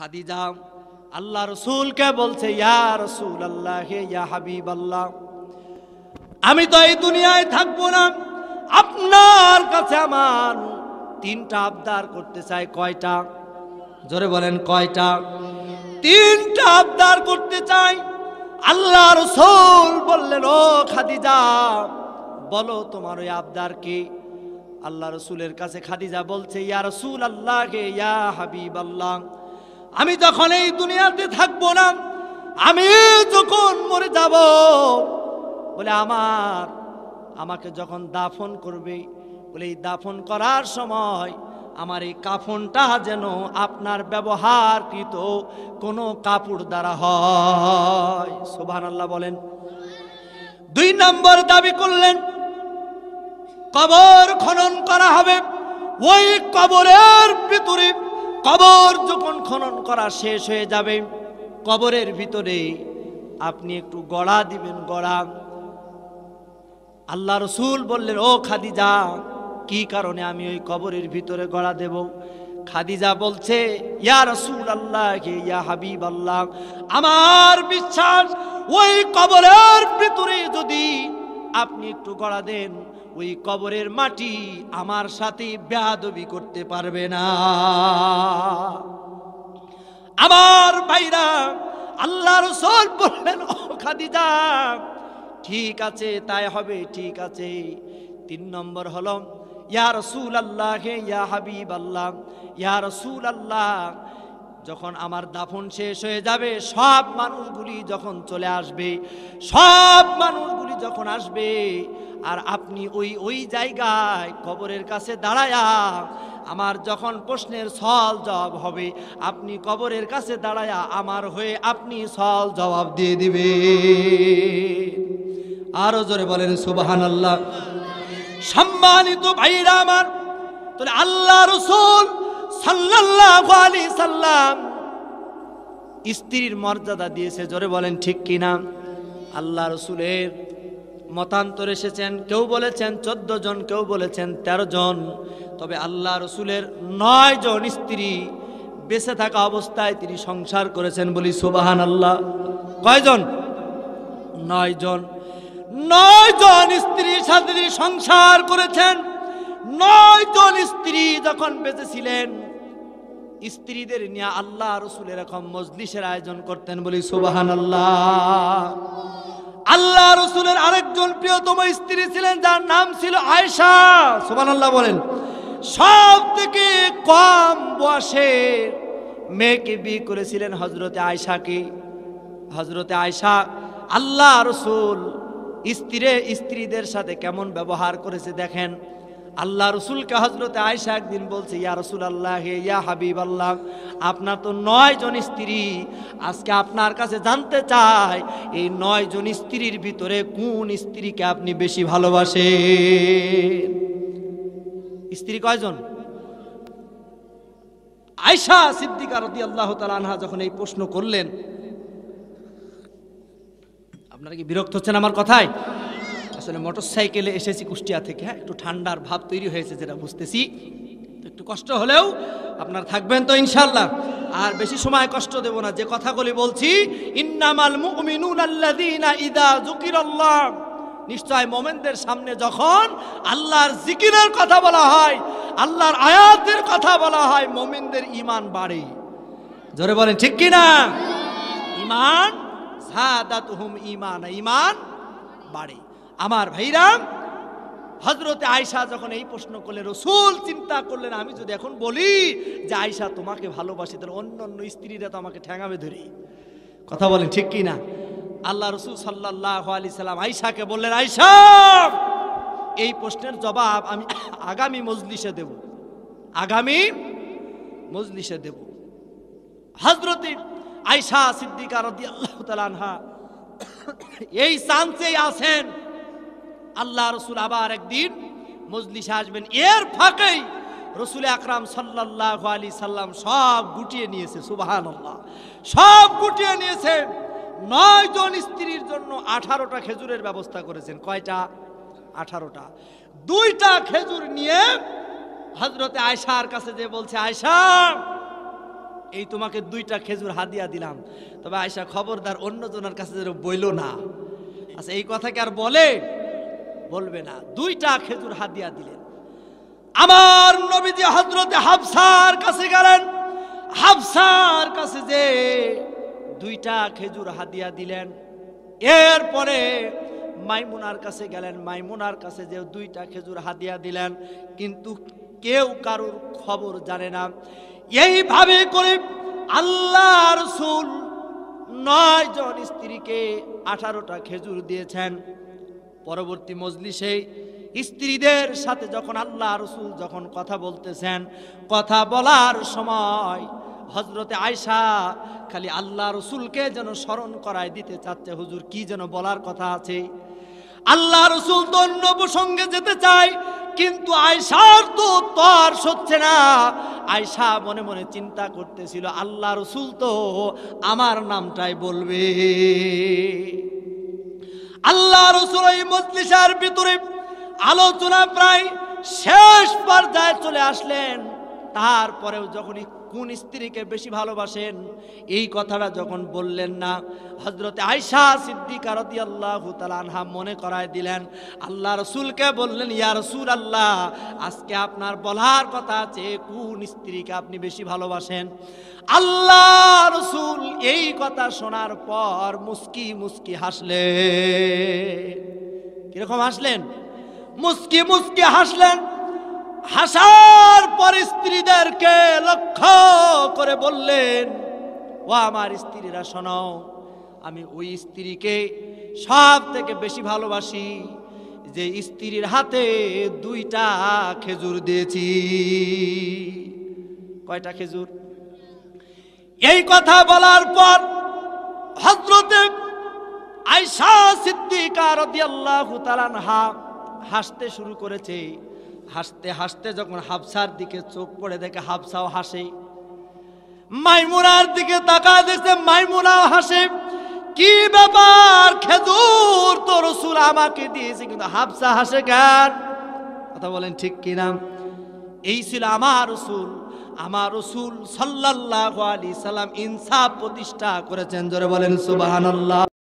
খাদিজা আল্লাহ রসুলকে বলছে ইয়া রসুল আল্লাহ হে ইয়া হাবিব আল্লাহ আমি তো এই দুনিয়ায় থাকবো না আপনার কাছে আমার তিনটা আবদার করতে চাই কয়টা জোরে বলেন কয়টা তিনটা আবদার করতে চাই আল্লাহ রসুল বললেন ও খাদিজা বলো তোমার ওই আবদার কি আল্লাহ রসুলের কাছে খাদিজা বলছে ইয়া রসুল আল্লাহ ইয়া হাবিব আল্লাহ আমি যখন এই দুনিয়াতে থাকবো না আমি যখন মরে যাব বলে আমার আমাকে যখন দাফন করবে বলে এই দাফন করার সময় আমার এই কাফনটা যেন আপনার ব্যবহারকৃত কোনো কাপড় দ্বারা হয় সোভান আল্লাহ বলেন দুই নম্বর দাবি করলেন কবর খনন করা হবে ওই কবরের ভিতরে কবর যখন খনন করা শেষ হয়ে যাবে কবরের ভিতরে আপনি একটু গড়া দিবেন গড়া আল্লাহ রসুল বললেন ও খাদিজা কি কারণে আমি ওই কবরের ভিতরে গড়া দেব খাদিজা বলছে ইয়া রসুল আল্লাহ ইয়া হাবিব আল্লাহ আমার বিশ্বাস ওই কবরের ভিতরে যদি আপনি একটু গড়া দেন ওই কবরের মাটি আমার সাথে বেহাদবি করতে পারবে না আমার ভাইরা আল্লাহ রসল বললেন ও খাদিজা ঠিক আছে তাই হবে ঠিক আছে তিন নম্বর হলম ইয়া রসুল আল্লাহ হে ইয়া হাবিব আল্লাহ ইয়া রসুল আল্লাহ যখন আমার দাফন শেষ হয়ে যাবে সব মানুষগুলি যখন চলে আসবে সব মানুষগুলি যখন আসবে আর আপনি ওই ওই জায়গায় কবরের কাছে দাঁড়ায়া আমার যখন প্রশ্নের সল জবাব হবে আপনি কবরের কাছে দাঁড়ায়া আমার হয়ে আপনি সল জবাব দিয়ে দিবে আরো জোরে বলেন সুবাহান আল্লাহ সম্মানিত ভাইরা আমার তাহলে আল্লাহ রসুল সাল্লাল্লাহু আলাইহি সাল্লাম স্ত্রীর মর্যাদা দিয়েছে জোরে বলেন ঠিক কিনা আল্লাহ রসুলের মতান্তর এসেছেন কেউ বলেছেন চোদ্দ জন কেউ বলেছেন ১৩ জন তবে আল্লাহ রসুলের নয় জন স্ত্রী বেঁচে থাকা অবস্থায় তিনি সংসার করেছেন বলি সুবাহান আল্লাহ কয়জন নয় জন নয় জন স্ত্রীর সাথে তিনি সংসার করেছেন নয় জন স্ত্রী যখন বেঁচে ছিলেন স্ত্রীদের নিয়ে আল্লাহ রসুলের এখন মজলিসের আয়োজন করতেন বলি সুবাহান আল্লাহ আল্লাহ রসুলের আরেকজন প্রিয়তম স্ত্রী ছিলেন যার নাম ছিল আয়সা আল্লাহ বলেন সব থেকে কম বয়সে মেয়েকে বিয়ে করেছিলেন হজরতে আয়সাকে হজরতে আয়সা আল্লাহ রসুল স্ত্রী স্ত্রীদের সাথে কেমন ব্যবহার করেছে দেখেন আল্লাহ রসুলকে হজরতে আয়সা একদিন বলছে ইয়া রসুল আল্লাহ ইয়া হাবিব আল্লাহ আপনার তো নয় জন স্ত্রী আজকে আপনার কাছে জানতে চাই এই নয় জন স্ত্রীর ভিতরে কোন স্ত্রীকে আপনি বেশি ভালোবাসে স্ত্রী কয়জন আয়সা সিদ্দিকা রদি আল্লাহ আনহা যখন এই প্রশ্ন করলেন আপনারা কি বিরক্ত হচ্ছেন আমার কথায় আসলে মোটরসাইকেলে এসেছি কুষ্টিয়া থেকে হ্যাঁ একটু ঠান্ডার ভাব তৈরি হয়েছে যেটা বুঝতেছি একটু কষ্ট হলেও আপনার থাকবেন তো ইনশাল্লাহ আর বেশি সময় কষ্ট দেব না যে কথাগুলি বলছি ইন্নামাল মুমিনুন আল্লাযীনা ইযা যুকিরাল্লাহ নিশ্চয় মোমেনদের সামনে যখন আল্লাহর জিকিরের কথা বলা হয় আল্লাহর আয়াতের কথা বলা হয় মোমেনদের ইমান বাড়ে জোরে বলেন ঠিক কি না ইমান সাদাতুহুম ইমান ইমান বাড়ে আমার ভাইরা হজরতে আয়সা যখন এই প্রশ্ন করলেন রসুল চিন্তা করলেন আমি যদি এখন বলি যে আয়সা তোমাকে ভালোবাসি তাহলে অন্য অন্য স্ত্রীরা তো আমাকে ঠ্যাঙাবে ধরি কথা বলেন ঠিক কি না আল্লাহ রসুল সাল্লাহ আলি সাল্লাম আয়সাকে বললেন আয়সা এই প্রশ্নের জবাব আমি আগামী মজলিসে দেব আগামী মজলিসে দেব হজরতে আয়সা সিদ্দিকা রদি আল্লাহ তালানহা এই চান্সেই আছেন আল্লাহ রসুল আবার একদিন মজলিসে আসবেন এর ফাঁকেই রসুল আকরাম সাল্লাহ আলী সাল্লাম সব গুটিয়ে নিয়েছে সুবাহান আল্লাহ সব গুটিয়ে নিয়েছেন নয় জন স্ত্রীর জন্য আঠারোটা খেজুরের ব্যবস্থা করেছেন কয়টা আঠারোটা দুইটা খেজুর নিয়ে হজরতে আয়সার কাছে যে বলছে আয়সা এই তোমাকে দুইটা খেজুর হাদিয়া দিলাম তবে আয়সা খবরদার অন্যজনের কাছে যেন বইল না আচ্ছা এই কথা কি আর বলে বলবে না দুইটা খেজুর হাদিয়া দিলেন আমার নবীজি হজরতে হাফসার কাছে গেলেন হাফসার কাছে যে দুইটা খেজুর হাদিয়া দিলেন এরপরে মাইমুনার কাছে গেলেন মাইমুনার কাছে যে দুইটা খেজুর হাদিয়া দিলেন কিন্তু কেউ কারুর খবর জানে না এইভাবে করে আল্লাহ রসুল নয় জন স্ত্রীকে আঠারোটা খেজুর দিয়েছেন পরবর্তী মজলিসে স্ত্রীদের সাথে যখন আল্লাহ রসুল যখন কথা বলতেছেন কথা বলার সময় হজরতে আয়সা খালি আল্লাহ রসুলকে যেন স্মরণ করায় দিতে চাচ্ছে হুজুর কি যেন বলার কথা আছে আল্লাহ রসুল তো অন্য প্রসঙ্গে যেতে চায় কিন্তু আয়সার তো তর সচ্ছে না আয়সা মনে মনে চিন্তা করতেছিল আল্লাহ রসুল তো আমার নামটাই বলবে আল্লাহ রসুল এই মজলিসার ভিতরে আলোচনা প্রায় শেষ পর্যায়ে চলে আসলেন তারপরেও যখন কোন স্ত্রীকে বেশি ভালোবাসেন এই কথাটা যখন বললেন না হজরতে আয়সা সিদ্দিকারতি আল্লাহ আনহা মনে করায় দিলেন আল্লাহ রসুলকে বললেন ইয়া রসুল আল্লাহ আজকে আপনার বলার কথা আছে কোন স্ত্রীকে আপনি বেশি ভালোবাসেন আল্লাহ রসুল এই কথা শোনার পর মুস্কি মুস্কি হাসলে কিরকম হাসলেন মুস্কি মুস্কি হাসলেন হাসার পর স্ত্রীদেরকে লক্ষ্য করে বললেন ও আমার স্ত্রীরা শোনো আমি ওই স্ত্রীকে সব থেকে বেশি ভালোবাসি যে স্ত্রীর হাতে দুইটা খেজুর দিয়েছি কয়টা খেজুর এই কথা বলার পর হজরতে আইসা সিদ্দিকা রদিয়াল্লাহু তালানহা হাসতে শুরু করেছে হাসতে হাসতে যখন হাফসার দিকে চোখ পড়ে দেখে হাফসাও হাসে মাইমুনার দিকে তাকা দেখছে মাইমুনাও হাসে কি ব্যাপার খেজুর তো রসুল আমাকে দিয়েছে কিন্তু হাফসা হাসে কেন কথা বলেন ঠিক কিনা এই ছিল আমার রসুল আমার রসুল সাল্লাহ আলি সাল্লাম ইনসাফ প্রতিষ্ঠা করেছেন জোরে বলেন সুবাহান